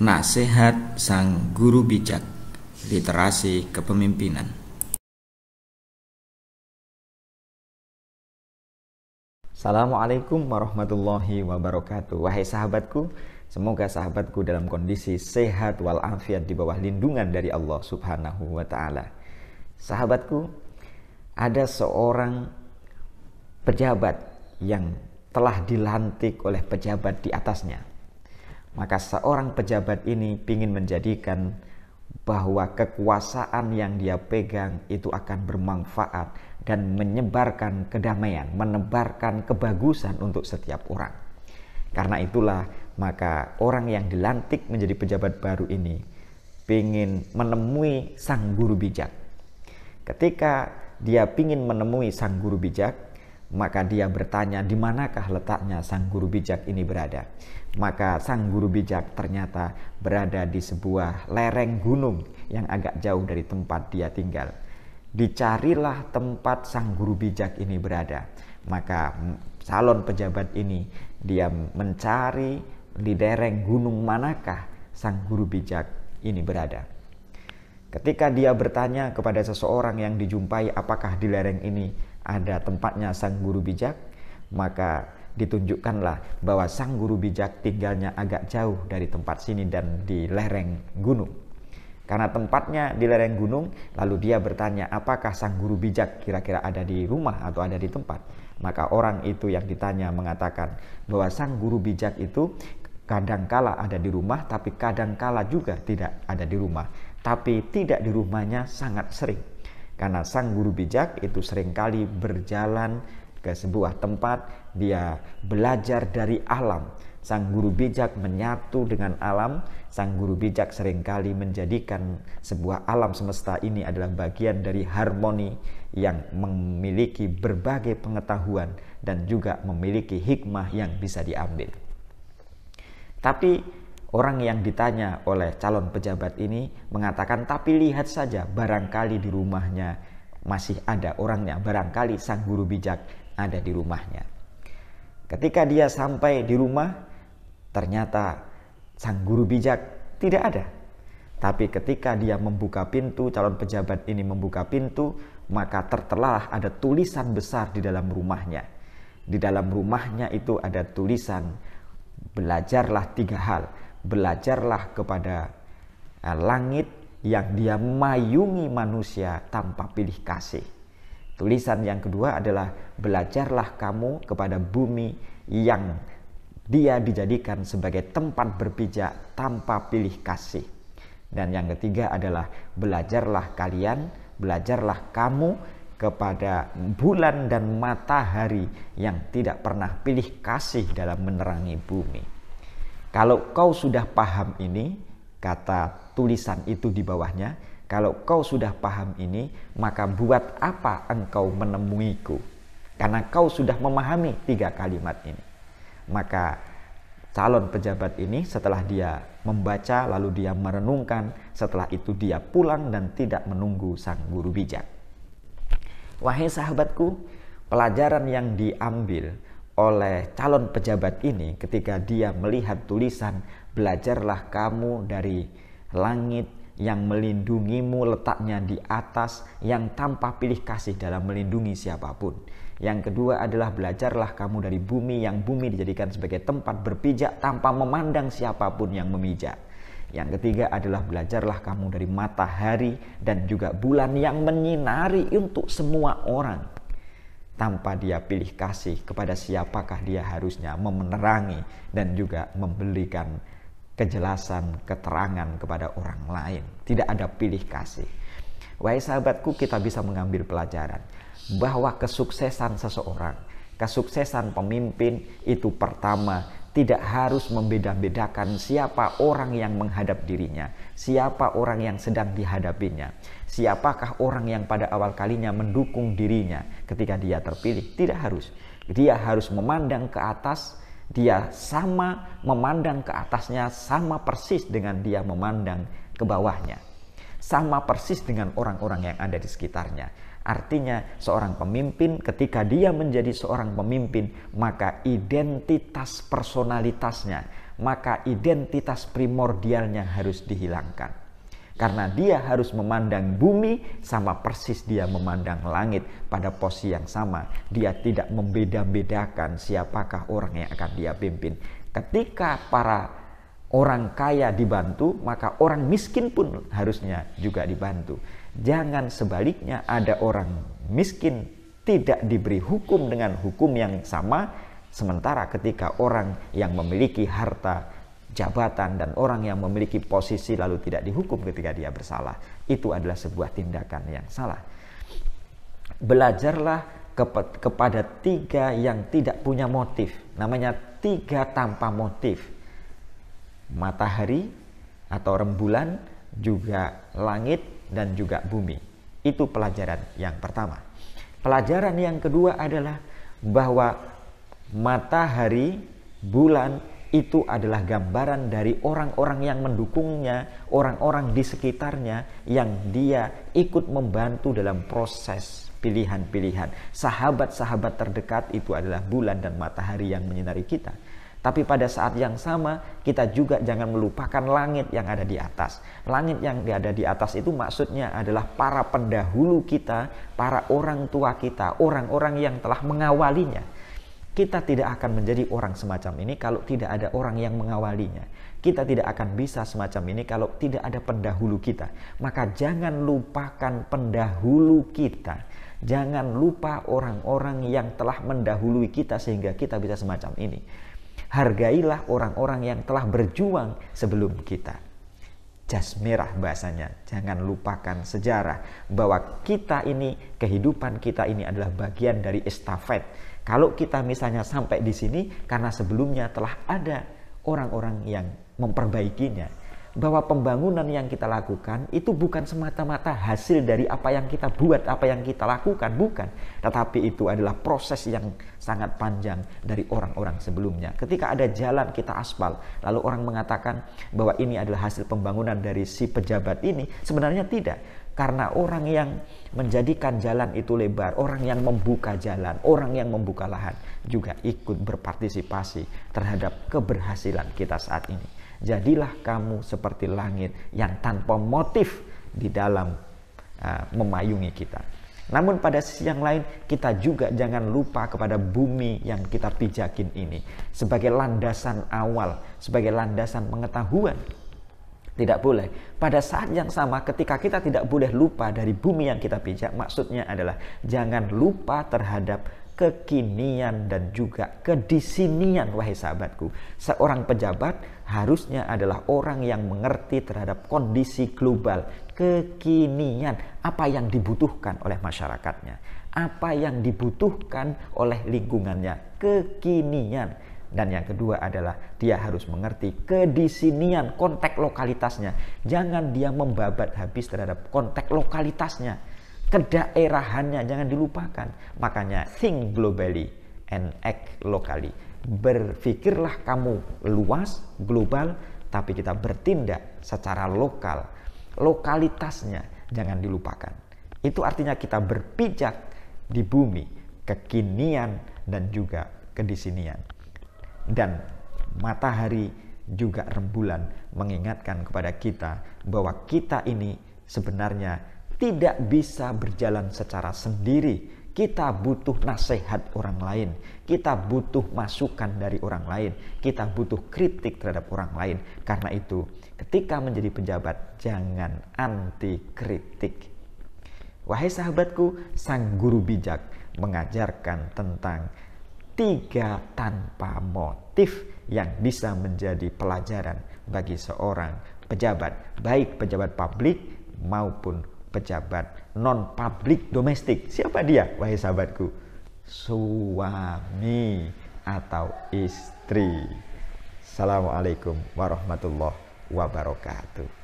Nasihat sang guru bijak, literasi kepemimpinan. Assalamualaikum warahmatullahi wabarakatuh. Wahai sahabatku, semoga sahabatku dalam kondisi sehat walafiat di bawah lindungan dari Allah Subhanahu wa taala. Sahabatku, ada seorang pejabat yang telah dilantik oleh pejabat di atasnya maka seorang pejabat ini ingin menjadikan bahwa kekuasaan yang dia pegang itu akan bermanfaat dan menyebarkan kedamaian, menebarkan kebagusan untuk setiap orang. Karena itulah maka orang yang dilantik menjadi pejabat baru ini ingin menemui sang guru bijak. Ketika dia ingin menemui sang guru bijak, maka dia bertanya, di manakah letaknya sang guru bijak ini berada? Maka sang guru bijak ternyata berada di sebuah lereng gunung yang agak jauh dari tempat dia tinggal. Dicarilah tempat sang guru bijak ini berada. Maka salon pejabat ini dia mencari di lereng gunung manakah sang guru bijak ini berada. Ketika dia bertanya kepada seseorang yang dijumpai apakah di lereng ini, ada tempatnya sang guru bijak, maka ditunjukkanlah bahwa sang guru bijak tinggalnya agak jauh dari tempat sini dan di lereng gunung. Karena tempatnya di lereng gunung, lalu dia bertanya, apakah sang guru bijak kira-kira ada di rumah atau ada di tempat? Maka orang itu yang ditanya mengatakan bahwa sang guru bijak itu kadangkala ada di rumah, tapi kadangkala juga tidak ada di rumah. Tapi tidak di rumahnya sangat sering. Karena sang guru bijak itu seringkali berjalan ke sebuah tempat, dia belajar dari alam. Sang guru bijak menyatu dengan alam, sang guru bijak seringkali menjadikan sebuah alam semesta ini adalah bagian dari harmoni yang memiliki berbagai pengetahuan dan juga memiliki hikmah yang bisa diambil. Tapi Orang yang ditanya oleh calon pejabat ini mengatakan, "Tapi lihat saja, barangkali di rumahnya masih ada orangnya, barangkali sang guru bijak ada di rumahnya." Ketika dia sampai di rumah, ternyata sang guru bijak tidak ada. Tapi ketika dia membuka pintu, calon pejabat ini membuka pintu, maka tertelah ada tulisan besar di dalam rumahnya. Di dalam rumahnya itu ada tulisan, "Belajarlah tiga hal." belajarlah kepada eh, langit yang dia mayungi manusia tanpa pilih kasih. Tulisan yang kedua adalah belajarlah kamu kepada bumi yang dia dijadikan sebagai tempat berpijak tanpa pilih kasih. Dan yang ketiga adalah belajarlah kalian, belajarlah kamu kepada bulan dan matahari yang tidak pernah pilih kasih dalam menerangi bumi. Kalau kau sudah paham ini, kata tulisan itu di bawahnya, kalau kau sudah paham ini, maka buat apa engkau menemuiku? Karena kau sudah memahami tiga kalimat ini. Maka calon pejabat ini setelah dia membaca lalu dia merenungkan, setelah itu dia pulang dan tidak menunggu sang guru bijak. Wahai sahabatku, pelajaran yang diambil oleh calon pejabat ini ketika dia melihat tulisan belajarlah kamu dari langit yang melindungimu letaknya di atas yang tanpa pilih kasih dalam melindungi siapapun. Yang kedua adalah belajarlah kamu dari bumi yang bumi dijadikan sebagai tempat berpijak tanpa memandang siapapun yang memijak. Yang ketiga adalah belajarlah kamu dari matahari dan juga bulan yang menyinari untuk semua orang tanpa dia pilih kasih kepada siapakah dia harusnya memenerangi dan juga memberikan kejelasan, keterangan kepada orang lain. Tidak ada pilih kasih. Wahai sahabatku, kita bisa mengambil pelajaran bahwa kesuksesan seseorang, kesuksesan pemimpin itu pertama tidak harus membeda-bedakan siapa orang yang menghadap dirinya, siapa orang yang sedang dihadapinya, siapakah orang yang pada awal kalinya mendukung dirinya ketika dia terpilih. Tidak harus. Dia harus memandang ke atas, dia sama memandang ke atasnya sama persis dengan dia memandang ke bawahnya sama persis dengan orang-orang yang ada di sekitarnya. Artinya, seorang pemimpin, ketika dia menjadi seorang pemimpin, maka identitas personalitasnya, maka identitas primordialnya harus dihilangkan. Karena dia harus memandang bumi sama persis dia memandang langit pada posisi yang sama. Dia tidak membeda-bedakan siapakah orang yang akan dia pimpin. Ketika para orang kaya dibantu, maka orang miskin pun harusnya juga dibantu. Jangan sebaliknya ada orang miskin tidak diberi hukum dengan hukum yang sama, sementara ketika orang yang memiliki harta jabatan dan orang yang memiliki posisi lalu tidak dihukum ketika dia bersalah, itu adalah sebuah tindakan yang salah. Belajarlah kepada tiga yang tidak punya motif, namanya tiga tanpa motif matahari atau rembulan, juga langit dan juga bumi. Itu pelajaran yang pertama. Pelajaran yang kedua adalah bahwa matahari, bulan itu adalah gambaran dari orang-orang yang mendukungnya, orang-orang di sekitarnya yang dia ikut membantu dalam proses pilihan-pilihan. Sahabat-sahabat terdekat itu adalah bulan dan matahari yang menyinari kita. Tapi pada saat yang sama, kita juga jangan melupakan langit yang ada di atas. Langit yang ada di atas itu maksudnya adalah para pendahulu kita, para orang tua kita, orang-orang yang telah mengawalinya. Kita tidak akan menjadi orang semacam ini kalau tidak ada orang yang mengawalinya. Kita tidak akan bisa semacam ini kalau tidak ada pendahulu kita. Maka jangan lupakan pendahulu kita. Jangan lupa orang-orang yang telah mendahului kita sehingga kita bisa semacam ini hargailah orang-orang yang telah berjuang sebelum kita. Jas merah bahasanya, jangan lupakan sejarah bahwa kita ini, kehidupan kita ini adalah bagian dari estafet. Kalau kita misalnya sampai di sini, karena sebelumnya telah ada orang-orang yang memperbaikinya, bahwa pembangunan yang kita lakukan itu bukan semata-mata hasil dari apa yang kita buat, apa yang kita lakukan, bukan. Tetapi itu adalah proses yang sangat panjang dari orang-orang sebelumnya. Ketika ada jalan kita aspal, lalu orang mengatakan bahwa ini adalah hasil pembangunan dari si pejabat ini, sebenarnya tidak karena orang yang menjadikan jalan itu lebar, orang yang membuka jalan, orang yang membuka lahan juga ikut berpartisipasi terhadap keberhasilan kita saat ini. Jadilah kamu seperti langit yang tanpa motif di dalam uh, memayungi kita. Namun pada sisi yang lain kita juga jangan lupa kepada bumi yang kita pijakin ini sebagai landasan awal, sebagai landasan pengetahuan. Tidak boleh. Pada saat yang sama ketika kita tidak boleh lupa dari bumi yang kita pijak, maksudnya adalah jangan lupa terhadap kekinian dan juga kedisinian wahai sahabatku. Seorang pejabat harusnya adalah orang yang mengerti terhadap kondisi global, kekinian, apa yang dibutuhkan oleh masyarakatnya, apa yang dibutuhkan oleh lingkungannya, kekinian. Dan yang kedua adalah dia harus mengerti kedisinian konteks lokalitasnya. Jangan dia membabat habis terhadap konteks lokalitasnya. Kedaerahannya jangan dilupakan. Makanya think globally and act locally berpikirlah kamu luas, global, tapi kita bertindak secara lokal. Lokalitasnya jangan dilupakan. Itu artinya kita berpijak di bumi, kekinian dan juga kedisinian. Dan matahari juga rembulan mengingatkan kepada kita bahwa kita ini sebenarnya tidak bisa berjalan secara sendiri kita butuh nasihat orang lain, kita butuh masukan dari orang lain, kita butuh kritik terhadap orang lain. Karena itu, ketika menjadi pejabat, jangan anti kritik. Wahai sahabatku, sang guru bijak mengajarkan tentang tiga tanpa motif yang bisa menjadi pelajaran bagi seorang pejabat, baik pejabat publik maupun pejabat non publik domestik siapa dia wahai sahabatku suami atau istri Assalamualaikum warahmatullahi wabarakatuh